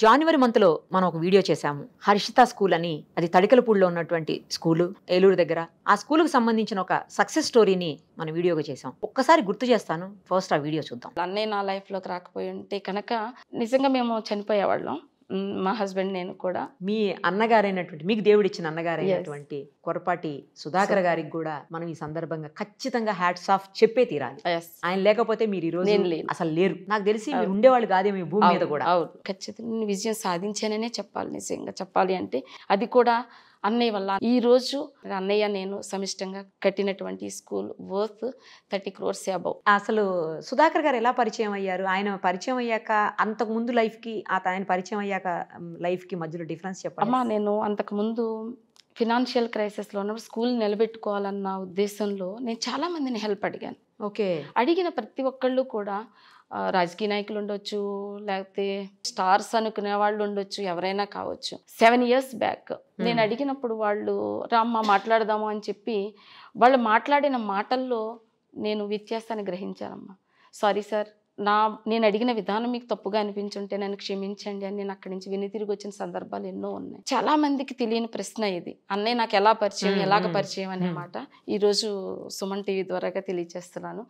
జనవరి మంత్లో మనం ఒక వీడియో చేశాము హర్షిత స్కూల్ అని అది తడికలపూడిలో ఉన్నటువంటి స్కూలు ఏలూరు దగ్గర ఆ స్కూల్కి సంబంధించిన ఒక సక్సెస్ స్టోరీని మనం వీడియోగా చేసాం ఒక్కసారి గుర్తు చేస్తాను ఫస్ట్ ఆ వీడియో చూద్దాం అన్నీ నా లైఫ్లోకి రాకపోయి ఉంటే కనుక నిజంగా మేము చనిపోయేవాళ్ళం మా హస్బెండ్ నేను కూడా మీ అన్నగారైనటువంటి మీకు ఇచ్చిన అన్నగారైనటువంటి కొరపాటి సుధాకర్ గారికి కూడా మనం ఈ సందర్భంగా ఖచ్చితంగా హ్యాట్స్ ఆఫ్ చెప్పే తీరాలి ఆయన లేకపోతే మీరు ఈ రోజు అసలు లేరు నాకు తెలిసి మీరు ఉండేవాళ్ళు కాదే మీ భూమి మీద కూడా అవును ఖచ్చితంగా విజయం సాధించాననే చెప్పాలి నిజంగా చెప్పాలి అంటే అది కూడా అన్నయ్య వల్ల ఈరోజు అన్నయ్య నేను సమిష్టంగా కట్టినటువంటి school worth thirty crores above అసలు సుధాకర్ గారు ఎలా పరిచయం అయ్యారు ఆయన పరిచయం అయ్యాక అంతకు ముందు లైఫ్కి ఆయన పరిచయం అయ్యాక లైఫ్కి మధ్యలో డిఫరెన్స్ చెప్పండి అమ్మా నేను అంతకుముందు ఫినాన్షియల్ క్రైసిస్లో ఉన్నప్పుడు స్కూల్ నిలబెట్టుకోవాలన్న ఉద్దేశంలో నేను చాలామందిని హెల్ప్ అడిగాను ఓకే అడిగిన ప్రతి ఒక్కళ్ళు కూడా రాజకీయ నాయకులు ఉండొచ్చు లేకపోతే స్టార్స్ అనుకునే వాళ్ళు ఉండొచ్చు ఎవరైనా కావచ్చు సెవెన్ ఇయర్స్ బ్యాక్ నేను hmm. అడిగినప్పుడు వాళ్ళు రామ్మ మాట్లాడదాము అని చెప్పి వాళ్ళు మాట్లాడిన మాటల్లో నేను వ్యత్యాసాన్ని గ్రహించానమ్మా సారీ సార్ నా నేను అడిగిన విధానం మీకు తప్పుగా అనిపించుంటే నన్ను క్షమించండి అని నేను అక్కడి నుంచి తిరిగి వచ్చిన సందర్భాలు ఎన్నో ఉన్నాయి చాలా మందికి తెలియని ప్రశ్న ఇది అన్నయ్య నాకు ఎలా పరిచయం hmm, ఎలాగ hmm. పరిచయం అనే మాట ఈరోజు సుమన్ టీవీ ద్వారాగా తెలియజేస్తున్నాను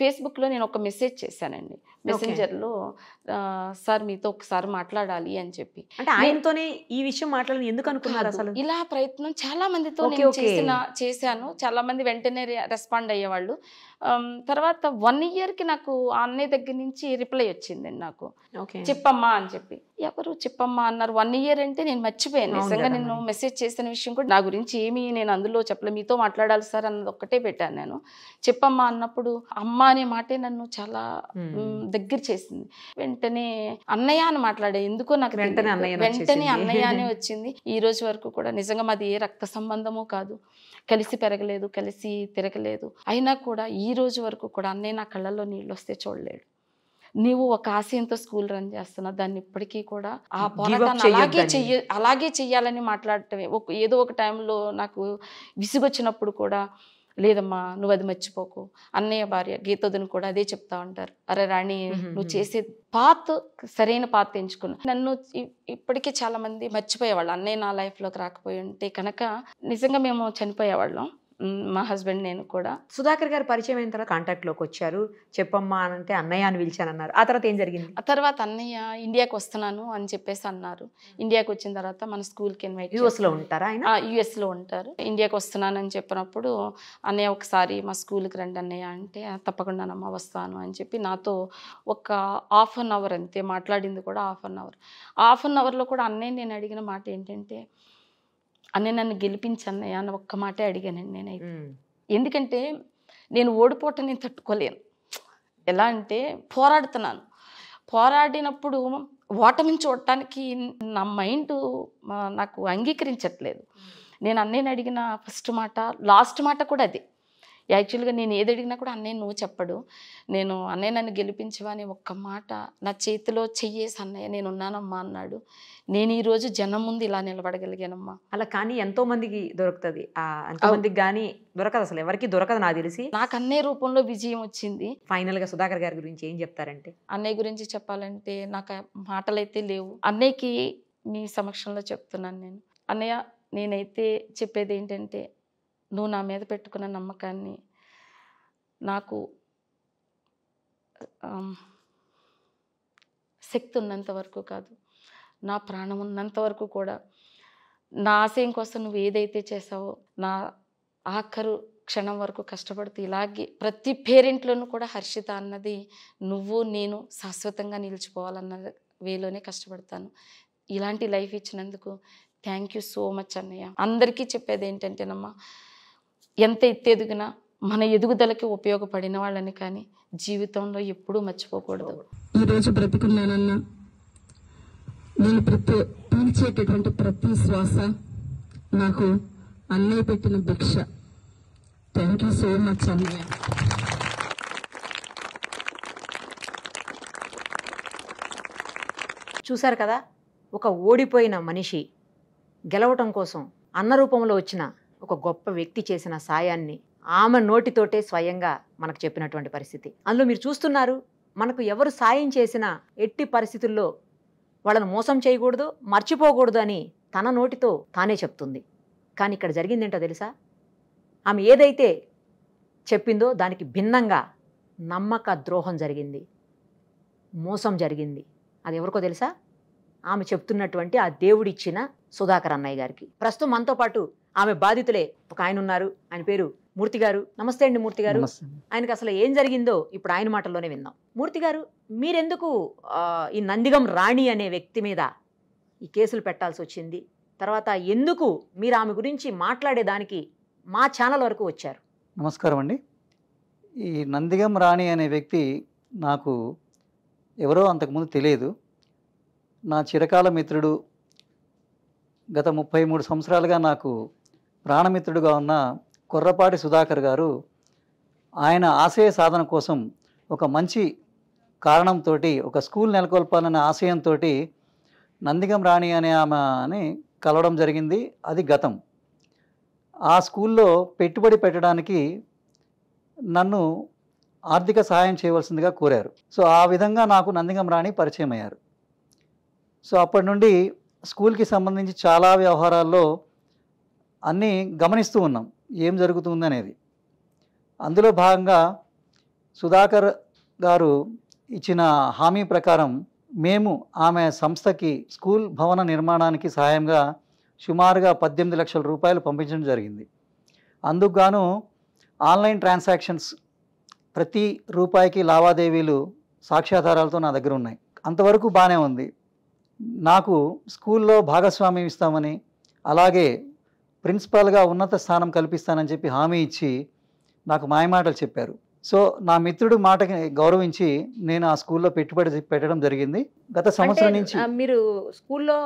ఫేస్బుక్లో నేను ఒక మెసేజ్ చేశానండి మెసెంజర్లో సార్ మీతో ఒకసారి మాట్లాడాలి అని చెప్పి అంటే ఆయనతోనే ఈ విషయం మాట్లాడాలి ఎందుకు అనుకున్నారు అసలు ఇలా ప్రయత్నం చాలా మందితో నేను చేసిన చేశాను చాలా మంది వెంటనే రెస్పాండ్ అయ్యేవాళ్ళు తర్వాత వన్ ఇయర్కి నాకు అన్నయ్య దగ్గర నుంచి రిప్లై వచ్చిందండి నాకు చెప్పమ్మా అని చెప్పి ఎవరు చెప్పమ్మా అన్నారు వన్ ఇయర్ అంటే నేను మర్చిపోయాను నిజంగా నేను మెసేజ్ చేసిన విషయం కూడా నా గురించి ఏమీ నేను అందులో చెప్పలే మీతో మాట్లాడాలి సార్ అన్నది ఒక్కటే పెట్టాను నేను చెప్పమ్మా అన్నప్పుడు అమ్మ అనే మాటే నన్ను చాలా దగ్గర చేసింది వెంటనే అన్నయ్య అని మాట్లాడే ఎందుకో నాకు వెంటనే అన్నయ్య అన్నయ్యనే వచ్చింది ఈ రోజు వరకు కూడా నిజంగా మాది ఏ రక్త సంబంధమో కాదు కలిసి పెరగలేదు కలిసి తిరగలేదు అయినా కూడా ఈ రోజు వరకు కూడా అన్నయ్య నా కళ్ళల్లో నీళ్ళు వస్తే చూడలేడు నీవు ఒక ఆశయంతో స్కూల్ రన్ చేస్తున్నా దాన్ని ఇప్పటికీ కూడా ఆ పోరాటాన్ని అలాగే చెయ్య అలాగే చెయ్యాలని మాట్లాడటమే ఒక ఏదో ఒక టైంలో నాకు విసుగొచ్చినప్పుడు కూడా లేదమ్మా నువ్వు అది మర్చిపోకు అన్నయ్య భార్య గీతోదని కూడా అదే చెప్తా ఉంటారు అరే రాణి నువ్వు చేసే పాత్ సరైన పాత్ ఎంచుకున్నా నన్ను ఇప్పటికీ చాలా మంది మర్చిపోయేవాళ్ళు అన్నయ్య నా లైఫ్లోకి రాకపోయి ఉంటే కనుక నిజంగా మేము చనిపోయేవాళ్ళం మా హస్బెండ్ నేను కూడా సుధాకర్ గారు పరిచయం అయిన తర్వాత కాంటాక్ట్లోకి వచ్చారు చెప్పమ్మా అని అంటే అన్నయ్య అని పిలిచానన్నారు ఆ తర్వాత ఏం జరిగింది ఆ తర్వాత అన్నయ్య ఇండియాకి వస్తున్నాను అని చెప్పేసి అన్నారు ఇండియాకి వచ్చిన తర్వాత మన స్కూల్కి ఇన్వైట్ యూఎస్లో ఉంటారా ఆయన యూఎస్లో ఉంటారు ఇండియాకి వస్తున్నాను అని చెప్పినప్పుడు అన్నయ్య ఒకసారి మా స్కూల్కి రండి అన్నయ్య అంటే తప్పకుండానమ్మ వస్తాను అని చెప్పి నాతో ఒక హాఫ్ అన్ అవర్ అంతే మాట్లాడింది కూడా half an hour half an అవర్లో కూడా అన్నయ్య నేను అడిగిన మాట ఏంటంటే అన్నయ్య నన్ను అన్నయ్య అన్న ఒక్క మాటే అడిగానండి నేనైతే ఎందుకంటే నేను ఓడిపోవటం నేను తట్టుకోలేను ఎలా అంటే పోరాడుతున్నాను పోరాడినప్పుడు ఓటమిని చూడటానికి నా మైండ్ నాకు అంగీకరించట్లేదు నేను అన్నయ్యని అడిగిన ఫస్ట్ మాట లాస్ట్ మాట కూడా అది యాక్చువల్గా నేను ఏది అడిగినా కూడా అన్నయ్య నువ్వు చెప్పడు నేను అన్నయ్య నన్ను గెలిపించవా అని ఒక్క మాట నా చేతిలో చెయ్యేసి అన్నయ్య నేను ఉన్నానమ్మా అన్నాడు నేను ఈరోజు జనం ముందు ఇలా నిలబడగలిగానమ్మా అలా కానీ ఎంతో మందికి దొరుకుతుంది ఎంతోమందికి కానీ దొరకదు అసలు ఎవరికి దొరకదు నాకు తెలిసి నాకు అన్నయ్య రూపంలో విజయం వచ్చింది ఫైనల్గా సుధాకర్ గారి గురించి ఏం చెప్తారంటే అన్నయ్య గురించి చెప్పాలంటే నాకు మాటలైతే లేవు అన్నయ్యకి మీ సమక్షంలో చెప్తున్నాను నేను అన్నయ్య నేనైతే చెప్పేది ఏంటంటే నువ్వు నా మీద పెట్టుకున్న నమ్మకాన్ని నాకు శక్తి ఉన్నంత వరకు కాదు నా ప్రాణం ఉన్నంత వరకు కూడా నా ఆశయం కోసం నువ్వు ఏదైతే చేసావో నా ఆఖరు క్షణం వరకు కష్టపడుతూ ఇలాగే ప్రతి పేరెంట్లోనూ కూడా హర్షిత అన్నది నువ్వు నేను శాశ్వతంగా నిలిచిపోవాలన్న వేలోనే కష్టపడతాను ఇలాంటి లైఫ్ ఇచ్చినందుకు థ్యాంక్ యూ సో మచ్ అన్నయ్య అందరికీ చెప్పేది ఏంటంటేనమ్మా ఎంత ఎత్తెదిగినా మన ఎదుగుదలకి ఉపయోగపడిన వాళ్ళని కానీ జీవితంలో ఎప్పుడూ మర్చిపోకూడదు ఈరోజు బ్రతుకున్నానన్నా నేను ప్రతి పీల్చేటటువంటి ప్రతి శ్వాస నాకు అన్నయ్య పెట్టిన భిక్ష థ్యాంక్ యూ సో మచ్ అన్నయ్య చూశారు కదా ఒక ఓడిపోయిన మనిషి గెలవటం కోసం అన్న రూపంలో వచ్చిన ఒక గొప్ప వ్యక్తి చేసిన సాయాన్ని ఆమె నోటితోటే స్వయంగా మనకు చెప్పినటువంటి పరిస్థితి అందులో మీరు చూస్తున్నారు మనకు ఎవరు సాయం చేసినా ఎట్టి పరిస్థితుల్లో వాళ్ళను మోసం చేయకూడదు మర్చిపోకూడదు అని తన నోటితో తానే చెప్తుంది కానీ ఇక్కడ జరిగిందేంటో తెలుసా ఆమె ఏదైతే చెప్పిందో దానికి భిన్నంగా నమ్మక ద్రోహం జరిగింది మోసం జరిగింది అది ఎవరికో తెలుసా ఆమె చెప్తున్నటువంటి ఆ దేవుడిచ్చిన సుధాకర్ అన్నయ్య గారికి ప్రస్తుతం మనతో పాటు ఆమె బాధితులే ఒక ఆయన ఉన్నారు ఆయన పేరు మూర్తి గారు నమస్తే అండి మూర్తి గారు ఆయనకు అసలు ఏం జరిగిందో ఇప్పుడు ఆయన మాటల్లోనే విందాం మూర్తి గారు మీరెందుకు ఈ నందిగం రాణి అనే వ్యక్తి మీద ఈ కేసులు పెట్టాల్సి వచ్చింది తర్వాత ఎందుకు మీరు ఆమె గురించి మాట్లాడేదానికి మా ఛానల్ వరకు వచ్చారు నమస్కారం అండి ఈ నందిగం రాణి అనే వ్యక్తి నాకు ఎవరో అంతకుముందు తెలియదు నా చిరకాల మిత్రుడు గత ముప్పై మూడు సంవత్సరాలుగా నాకు ప్రాణమిత్రుడుగా ఉన్న కొర్రపాటి సుధాకర్ గారు ఆయన ఆశయ సాధన కోసం ఒక మంచి కారణంతో ఒక స్కూల్ నెలకొల్పాలనే ఆశయంతో నందిగం రాణి అనే ఆమెని కలవడం జరిగింది అది గతం ఆ స్కూల్లో పెట్టుబడి పెట్టడానికి నన్ను ఆర్థిక సహాయం చేయవలసిందిగా కోరారు సో ఆ విధంగా నాకు నందిగం రాణి పరిచయం అయ్యారు సో అప్పటి నుండి స్కూల్కి సంబంధించి చాలా వ్యవహారాల్లో అన్నీ గమనిస్తూ ఉన్నాం ఏం జరుగుతుందనేది అందులో భాగంగా సుధాకర్ గారు ఇచ్చిన హామీ ప్రకారం మేము ఆమె సంస్థకి స్కూల్ భవన నిర్మాణానికి సహాయంగా సుమారుగా పద్దెనిమిది లక్షల రూపాయలు పంపించడం జరిగింది అందుకుగాను ఆన్లైన్ ట్రాన్సాక్షన్స్ ప్రతి రూపాయికి లావాదేవీలు సాక్ష్యాధారాలతో నా దగ్గర ఉన్నాయి అంతవరకు బాగానే ఉంది నాకు స్కూల్లో భాగస్వామ్యం ఇస్తామని అలాగే ప్రిన్సిపాల్గా ఉన్నత స్థానం కల్పిస్తానని చెప్పి హామీ ఇచ్చి నాకు మాయమాటలు చెప్పారు సో నా మిత్రుడు మాటకి గౌరవించి నేను ఆ స్కూల్లో పెట్టుబడి పెట్టడం జరిగింది గత సంవత్సరం నుంచి మీరు స్కూల్లో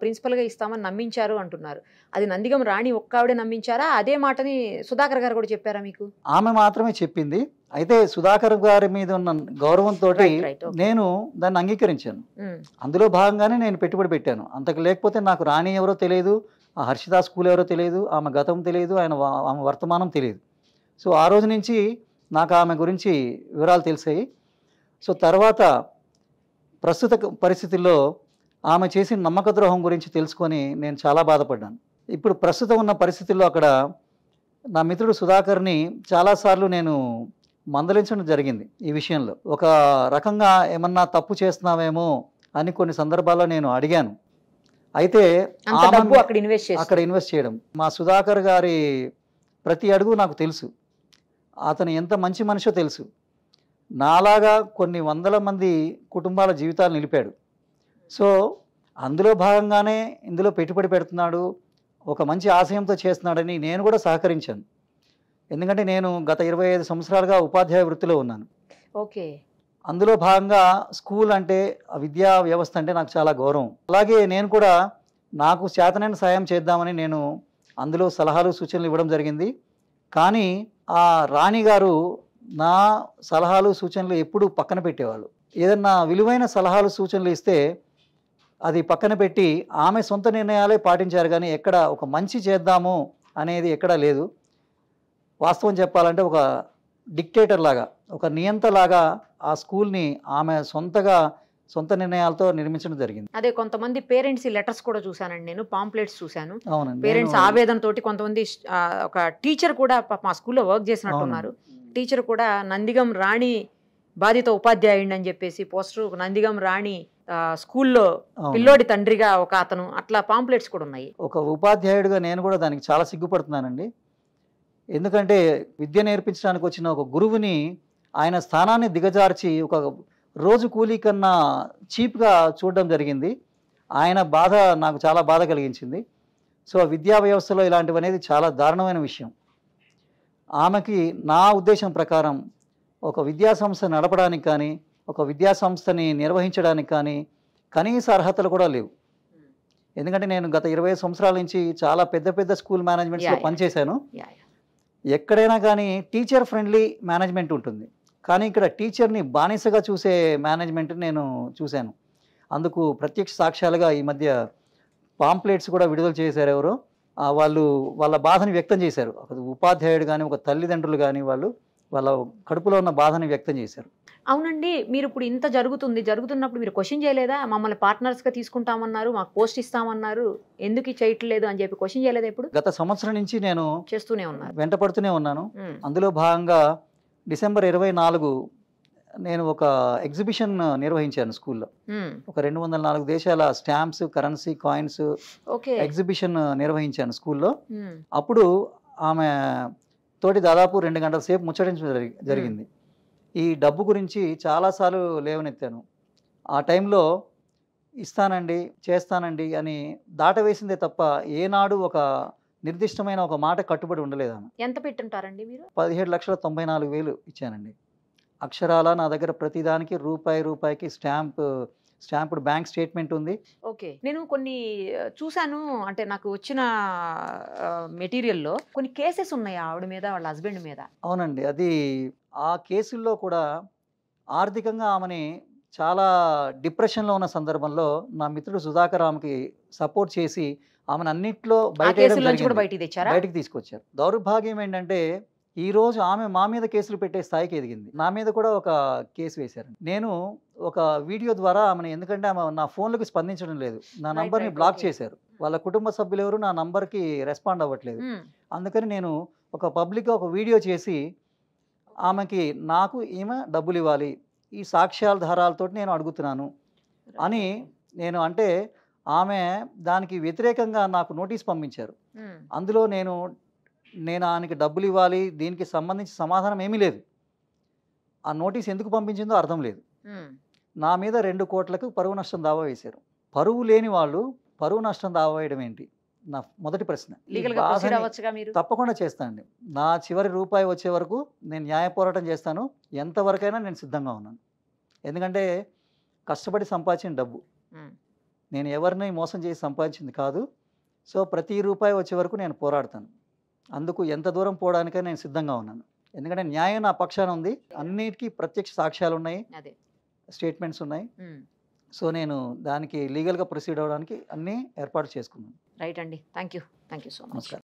ప్రిన్సిపల్గా ఇస్తామని నమ్మించారు అంటున్నారు అది నందిగం రాణి ఆవిడే నమ్మించారా అదే మాటని సుధాకర్ గారు కూడా చెప్పారా మీకు ఆమె మాత్రమే చెప్పింది అయితే సుధాకర్ గారి మీద ఉన్న గౌరవంతో నేను దాన్ని అంగీకరించాను అందులో భాగంగానే నేను పెట్టుబడి పెట్టాను అంతకు లేకపోతే నాకు రాణి ఎవరో తెలియదు ఆ హర్షిత స్కూల్ ఎవరో తెలియదు ఆమె గతం తెలియదు ఆయన ఆమె వర్తమానం తెలియదు సో ఆ రోజు నుంచి నాకు ఆమె గురించి వివరాలు తెలిసాయి సో తర్వాత ప్రస్తుత పరిస్థితుల్లో ఆమె చేసిన నమ్మక ద్రోహం గురించి తెలుసుకొని నేను చాలా బాధపడ్డాను ఇప్పుడు ప్రస్తుతం ఉన్న పరిస్థితుల్లో అక్కడ నా మిత్రుడు సుధాకర్ని చాలాసార్లు నేను మందలించడం జరిగింది ఈ విషయంలో ఒక రకంగా ఏమన్నా తప్పు చేస్తున్నావేమో అని కొన్ని సందర్భాల్లో నేను అడిగాను అయితే అక్కడ ఇన్వెస్ట్ అక్కడ ఇన్వెస్ట్ చేయడం మా సుధాకర్ గారి ప్రతి అడుగు నాకు తెలుసు అతను ఎంత మంచి మనిషో తెలుసు నాలాగా కొన్ని వందల మంది కుటుంబాల జీవితాలు నిలిపాడు సో అందులో భాగంగానే ఇందులో పెట్టుబడి పెడుతున్నాడు ఒక మంచి ఆశయంతో చేస్తున్నాడని నేను కూడా సహకరించాను ఎందుకంటే నేను గత ఇరవై ఐదు సంవత్సరాలుగా ఉపాధ్యాయ వృత్తిలో ఉన్నాను ఓకే అందులో భాగంగా స్కూల్ అంటే విద్యా వ్యవస్థ అంటే నాకు చాలా గౌరవం అలాగే నేను కూడా నాకు శాతనైన సాయం చేద్దామని నేను అందులో సలహాలు సూచనలు ఇవ్వడం జరిగింది కానీ ఆ రాణి గారు నా సలహాలు సూచనలు ఎప్పుడూ పక్కన పెట్టేవాళ్ళు ఏదన్నా విలువైన సలహాలు సూచనలు ఇస్తే అది పక్కన పెట్టి ఆమె సొంత నిర్ణయాలే పాటించారు కానీ ఎక్కడ ఒక మంచి చేద్దాము అనేది ఎక్కడా లేదు వాస్తవం చెప్పాలంటే ఒక డిక్టేటర్ లాగా ఒక నియంతలాగా ఆ స్కూల్ని ఆమె సొంతగా సొంత నిర్ణయాలతో నిర్మించడం జరిగింది అదే కొంతమంది పేరెంట్స్ ఈ లెటర్స్ కూడా చూశానండి నేను పాంప్లెట్స్ చూశాను పేరెంట్స్ ఆవేదన తోటి కొంతమంది ఒక టీచర్ కూడా మా స్కూల్లో వర్క్ చేసినట్టున్నారు టీచర్ కూడా నందిగం రాణి బాధిత ఉపాధ్యాయుడి అని చెప్పేసి పోస్టర్ నందిగం రాణి స్కూల్లో పిల్లోడి తండ్రిగా ఒక అతను అట్లా పాంప్లెట్స్ కూడా ఉన్నాయి ఒక ఉపాధ్యాయుడిగా నేను కూడా దానికి చాలా సిగ్గుపడుతున్నానండి ఎందుకంటే విద్య నేర్పించడానికి వచ్చిన ఒక గురువుని ఆయన స్థానాన్ని దిగజార్చి ఒక రోజు కూలీ కన్నా చీప్గా చూడడం జరిగింది ఆయన బాధ నాకు చాలా బాధ కలిగించింది సో విద్యా వ్యవస్థలో ఇలాంటివి అనేది చాలా దారుణమైన విషయం ఆమెకి నా ఉద్దేశం ప్రకారం ఒక విద్యా సంస్థ నడపడానికి కానీ ఒక విద్యా సంస్థని నిర్వహించడానికి కానీ కనీస అర్హతలు కూడా లేవు ఎందుకంటే నేను గత ఇరవై సంవత్సరాల నుంచి చాలా పెద్ద పెద్ద స్కూల్ మేనేజ్మెంట్స్లో పనిచేశాను ఎక్కడైనా కానీ టీచర్ ఫ్రెండ్లీ మేనేజ్మెంట్ ఉంటుంది కానీ ఇక్కడ టీచర్ని బానిసగా చూసే మేనేజ్మెంట్ నేను చూశాను అందుకు ప్రత్యక్ష సాక్ష్యాలుగా ఈ మధ్య పాంప్లెట్స్ కూడా విడుదల చేశారు ఎవరు వాళ్ళు వాళ్ళ బాధను వ్యక్తం చేశారు ఒక ఉపాధ్యాయుడు కానీ ఒక తల్లిదండ్రులు కానీ వాళ్ళు వాళ్ళ కడుపులో ఉన్న బాధను వ్యక్తం చేశారు అవునండి మీరు ఇప్పుడు ఇంత జరుగుతుంది జరుగుతున్నప్పుడు మీరు క్వశ్చన్ చేయలేదా మమ్మల్ని పార్ట్నర్స్గా తీసుకుంటామన్నారు మాకు పోస్ట్ ఇస్తామన్నారు ఎందుకు చేయట్లేదు అని చెప్పి క్వశ్చన్ చేయలేదా ఇప్పుడు గత సంవత్సరం నుంచి నేను చేస్తూనే ఉన్నాను వెంట ఉన్నాను అందులో భాగంగా డిసెంబర్ ఇరవై నాలుగు నేను ఒక ఎగ్జిబిషన్ నిర్వహించాను స్కూల్లో hmm. ఒక రెండు వందల నాలుగు దేశాల స్టాంప్స్ కరెన్సీ కాయిన్స్ ఎగ్జిబిషన్ నిర్వహించాను స్కూల్లో hmm. అప్పుడు ఆమె తోటి దాదాపు రెండు గంటల సేపు ముచ్చటించడం hmm. జరిగింది ఈ డబ్బు గురించి చాలాసార్లు లేవనెత్తాను ఆ టైంలో ఇస్తానండి చేస్తానండి అని దాటవేసిందే తప్ప ఏనాడు ఒక నిర్దిష్టమైన ఒక మాట కట్టుబడి ఉండలేదాను ఎంత పెట్టుంటారండి మీరు పదిహేడు లక్షల తొంభై నాలుగు వేలు ఇచ్చానండి అక్షరాల నా దగ్గర ప్రతిదానికి రూపాయి రూపాయికి స్టాంప్ స్టాంపుడ్ బ్యాంక్ స్టేట్మెంట్ ఉంది ఓకే నేను కొన్ని చూశాను అంటే నాకు వచ్చిన మెటీరియల్లో కొన్ని కేసెస్ ఉన్నాయి ఆవిడ మీద వాళ్ళ హస్బెండ్ మీద అవునండి అది ఆ కేసుల్లో కూడా ఆర్థికంగా ఆమెని చాలా డిప్రెషన్లో ఉన్న సందర్భంలో నా మిత్రుడు సుధాకర్ ఆమెకి సపోర్ట్ చేసి ఆమెను అన్నింటిలో బయటకి తెచ్చారు బయటకు తీసుకొచ్చారు దౌర్భాగ్యం ఏంటంటే ఈ రోజు ఆమె మా మీద కేసులు పెట్టే స్థాయికి ఎదిగింది నా మీద కూడా ఒక కేసు వేశారు నేను ఒక వీడియో ద్వారా ఆమెను ఎందుకంటే ఆమె నా ఫోన్లకు స్పందించడం లేదు నా నంబర్ని బ్లాక్ చేశారు వాళ్ళ కుటుంబ సభ్యులు ఎవరు నా నంబర్కి రెస్పాండ్ అవ్వట్లేదు hmm. అందుకని నేను ఒక పబ్లిక్గా ఒక వీడియో చేసి ఆమెకి నాకు ఈమె డబ్బులు ఇవ్వాలి ఈ సాక్ష్యాల ధారాలతోటి నేను అడుగుతున్నాను అని నేను అంటే ఆమె దానికి వ్యతిరేకంగా నాకు నోటీస్ పంపించారు అందులో నేను నేను ఆయనకి డబ్బులు ఇవ్వాలి దీనికి సంబంధించి సమాధానం ఏమీ లేదు ఆ నోటీస్ ఎందుకు పంపించిందో అర్థం లేదు నా మీద రెండు కోట్లకు పరువు నష్టం దావా వేశారు పరువు లేని వాళ్ళు పరువు నష్టం దావా వేయడం ఏంటి నా మొదటి ప్రశ్న తప్పకుండా చేస్తానండి నా చివరి రూపాయి వచ్చే వరకు నేను న్యాయ పోరాటం చేస్తాను ఎంతవరకైనా నేను సిద్ధంగా ఉన్నాను ఎందుకంటే కష్టపడి సంపాదించిన డబ్బు నేను ఎవరిని మోసం చేసి సంపాదించింది కాదు సో ప్రతి రూపాయి వచ్చే వరకు నేను పోరాడతాను అందుకు ఎంత దూరం పోవడానికే నేను సిద్ధంగా ఉన్నాను ఎందుకంటే న్యాయం నా పక్షాన ఉంది అన్నిటికీ ప్రత్యక్ష సాక్ష్యాలు ఉన్నాయి స్టేట్మెంట్స్ ఉన్నాయి సో నేను దానికి లీగల్గా ప్రొసీడ్ అవ్వడానికి అన్నీ ఏర్పాటు చేసుకున్నాను రైట్ అండి thank you thank you so much